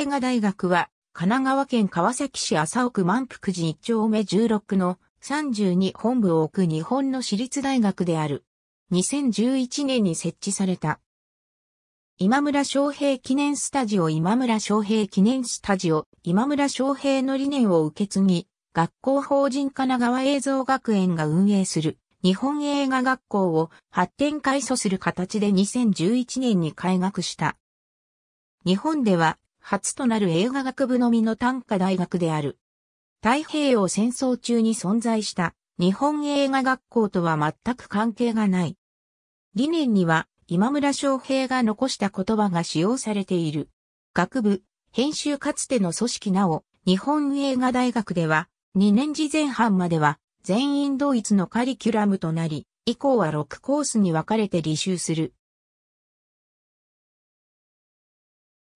映画大学は、神奈川県川崎市麻生区満福寺1丁目16の32本部を置く日本の私立大学である。2011年に設置された。今村昌平記念スタジオ今村昌平記念スタジオ今村昌平の理念を受け継ぎ、学校法人神奈川映像学園が運営する日本映画学校を発展改祖する形で2011年に開学した。日本では初となる映画学部のみの短科大学である。太平洋戦争中に存在した日本映画学校とは全く関係がない。理念には今村昌平が残した言葉が使用されている。学部、編集かつての組織なお、日本映画大学では、2年時前半までは全員同一のカリキュラムとなり、以降は6コースに分かれて履修する。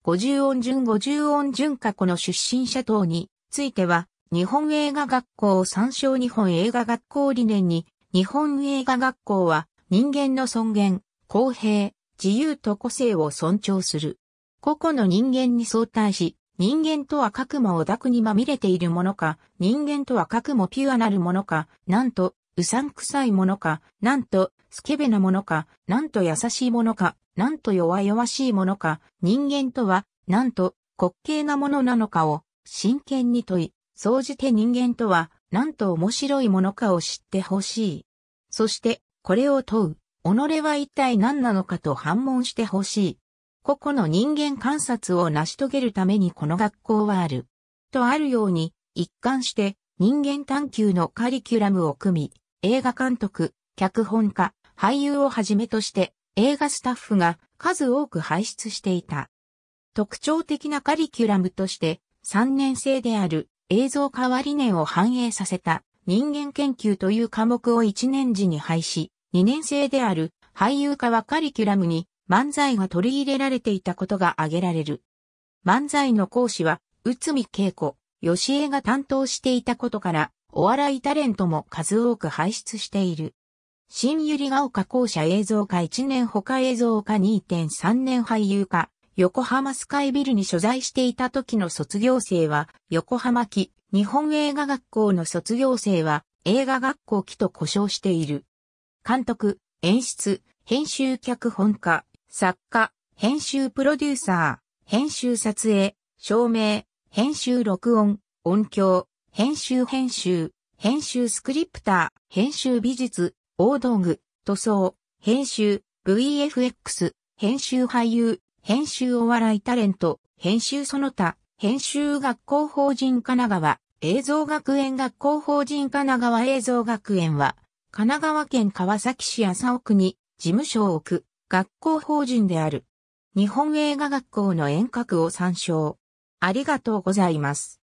50音順50音順過去の出身者等については、日本映画学校を参照日本映画学校理念に、日本映画学校は人間の尊厳、公平、自由と個性を尊重する。個々の人間に相対し、人間とは各もおダにまみれているものか、人間とは各もピュアなるものか、なんと、うさんくさいものか、なんと、スケベなものか、なんと優しいものか、なんと弱々しいものか、人間とは、なんと、滑稽なものなのかを、真剣に問い、総じて人間とは、なんと面白いものかを知ってほしい。そして、これを問う、己は一体何なのかと反問してほしい。個々の人間観察を成し遂げるためにこの学校はある。とあるように、一貫して人間探求のカリキュラムを組み、映画監督、脚本家、俳優をはじめとして映画スタッフが数多く輩出していた。特徴的なカリキュラムとして3年生である映像化は理念を反映させた人間研究という科目を1年時に廃止、2年生である俳優化はカリキュラムに漫才が取り入れられていたことが挙げられる。漫才の講師は内海恵子、吉江が担当していたことからお笑いタレントも数多く輩出している。新百合ヶ丘校舎映像化1年他映像化2.3年俳優化、横浜スカイビルに所在していた時の卒業生は、横浜期、日本映画学校の卒業生は、映画学校期と呼称している。監督、演出、編集脚本家、作家、編集プロデューサー、編集撮影、照明、編集録音、音響、編集編集、編集スクリプター、編集美術、大道具、塗装、編集、VFX、編集俳優、編集お笑いタレント、編集その他、編集学校法人神奈川、映像学園学校法人神奈川映像学園は、神奈川県川崎市麻生区に事務所を置く学校法人である。日本映画学校の遠隔を参照。ありがとうございます。